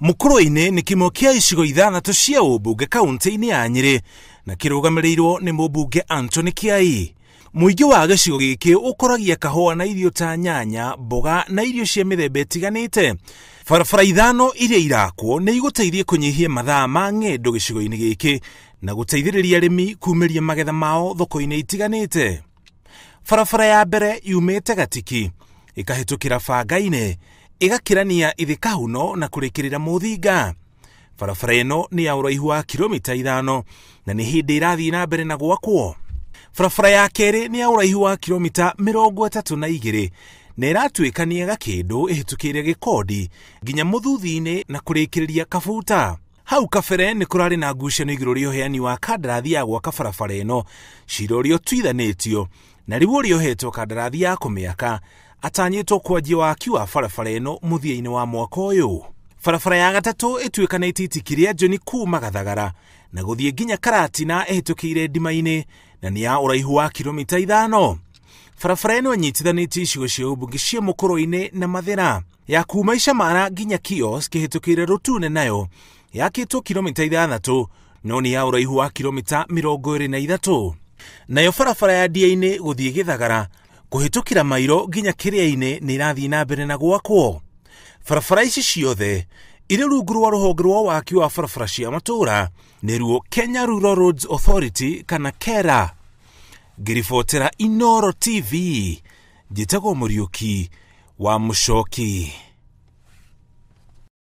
mukurwa-ini ni kimo kia icigo ithanatu cia umbunge kaunti-ini ya nyeri na kirugamirirwo ni mubuge antony kiai muingi wa gicigo giki ukuragia kahoa na irio ta nyanya boga na irio cia mithemba itiganite barabara ithano iria irakwo ni iguteithie kunyihia mathaa ma ng'endo gicigo-ini giki na guteithiriria arimi kumiria magetha mao thoko-ini itiganite barabara ya mbere yumite gatiki ikahitukira bangaine igakirania ithika huno na kurikirira muthinga barabara ino ni ya uraihu wa kiromita ithano na nä hä ndä na mbere na gwakwo barabara ya kerä nä ya uraihu wa kiromita mĩrongo ĩtatũ na igĩrĩ na ĩratuĩkania gakĩndũ ĩhĩtũkĩire gikodi nginya mũthuthiinĩ na kũrĩkĩrĩria kabuta hau kabere ni kurari na ngucano igũrũ rĩa ũheani wa kandarathi ya gwaka barabara ĩno cira ũrĩa ũtuithanĩtio na rĩu ũrĩa ũhetwo kandarathi ya kũmĩaka atanyitwo kwanjia wa barabara ĩno mũthia-inĩ wa mwaka ũyũ barabara ya gatatũ ĩtuĩkanĩte itiki rĩa joni kuuma gathagara na gũthiĩ nginya karatina ĩhĩtũkĩire ndima-inĩ na nĩ ya ũraihu wa kilomita ithano barabara ĩno ĩnyitithanĩtie icigo cia ũmbunge cia mũkũrũ-inĩ na mathĩra ya kuuma icamara nginya kios kĩhĩtũkĩire rũtune nayo yakĩtwo kilomita ithathatũ no nĩ ya ũraihu wa kilomita mĩrongo ĩrĩ na ithatũ nayo barabara ya ndia-inĩ gũthiĩ gĩthagara kũhĩtũkĩra mairo nginya kĩrĩa-inĩ nĩ irathiĩ na mbere na gwakwo barabara ici ciothe irĩ rungu rwa rũhonge rwa waki wa barabara cia matũũra nĩruo kenya rural roads authority kana kera ngĩribotera inoro tv njĩtagwo mũriũki wa mũcoki